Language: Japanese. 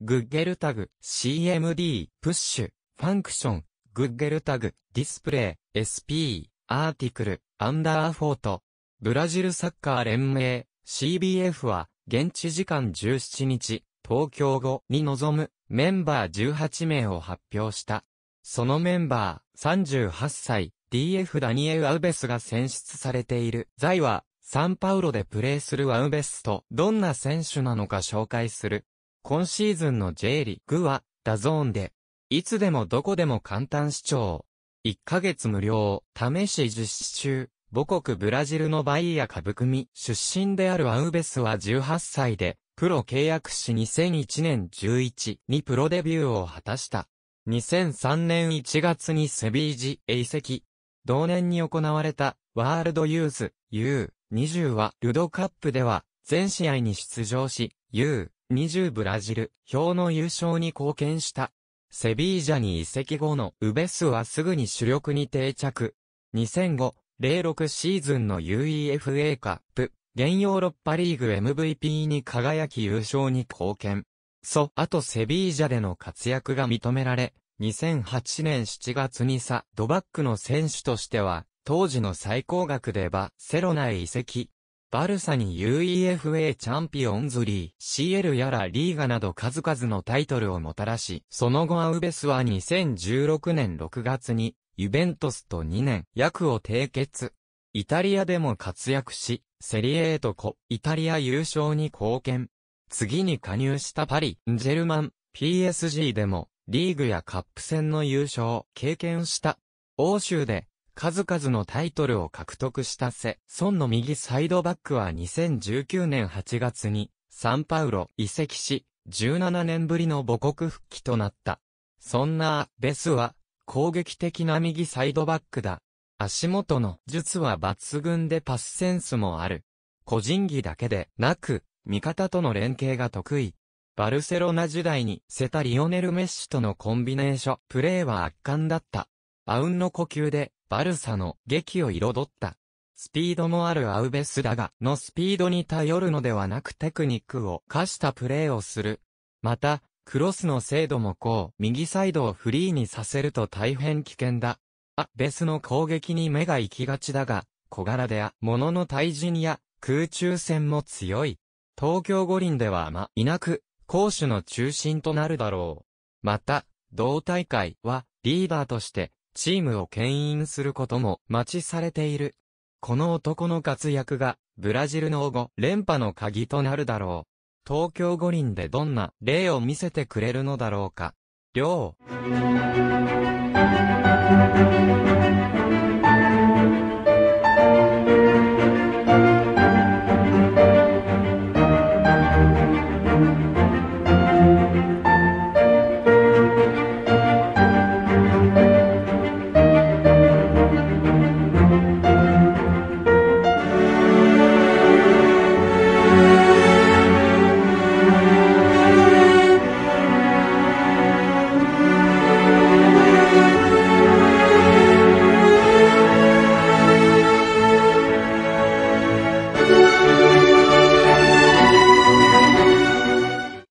グッゲルタグ、CMD、プッシュ、ファンクション、グッゲルタグ、ディスプレイ、SP、アーティクル、アンダーフォート。ブラジルサッカー連盟、CBF は、現地時間17日、東京後に臨むメンバー18名を発表した。そのメンバー、38歳、DF ダニエル・アウベスが選出されている。在は、サンパウロでプレーするアウベスと、どんな選手なのか紹介する。今シーズンの J リーグは、ダゾーンで、いつでもどこでも簡単視聴。1ヶ月無料、試し実施中。母国ブラジルのバイヤ株組出身であるアウベスは18歳で、プロ契約し2001年11にプロデビューを果たした。2003年1月にセビージへ移籍。同年に行われたワールドユース U20 はルドカップでは全試合に出場し U 20ブラジル、表の優勝に貢献した。セビージャに移籍後のウベスはすぐに主力に定着。2005、06シーズンの UEFA カップ、現ヨーロッパリーグ MVP に輝き優勝に貢献。そ、あとセビージャでの活躍が認められ、2008年7月にサドバックの選手としては、当時の最高額でバセロナへ移籍。バルサに UEFA チャンピオンズリー、CL やらリーガなど数々のタイトルをもたらし、その後アウベスは2016年6月に、ユベントスと2年、役を締結。イタリアでも活躍し、セリエートコ、イタリア優勝に貢献。次に加入したパリ、ジェルマン、PSG でも、リーグやカップ戦の優勝を経験した。欧州で数々のタイトルを獲得したセ・孫の右サイドバックは2019年8月にサンパウロ移籍し、17年ぶりの母国復帰となった。そんなベスは攻撃的な右サイドバックだ。足元の術は抜群でパスセンスもある。個人技だけでなく、味方との連携が得意。バルセロナ時代にセタリオネル・メッシとのコンビネーションプレーは圧巻だった。アウンの呼吸でバルサの劇を彩った。スピードもあるアウベスだが、のスピードに頼るのではなくテクニックを課したプレーをする。また、クロスの精度もこう、右サイドをフリーにさせると大変危険だ。アベスの攻撃に目が行きがちだが、小柄であ、物の対人や空中戦も強い。東京五輪ではま、いなく、攻守の中心となるだろう。また、同大会は、リーダーとして、チームを牽引することも待ちされている。この男の活躍が、ブラジルの後、連覇の鍵となるだろう。東京五輪でどんな例を見せてくれるのだろうか。りょう。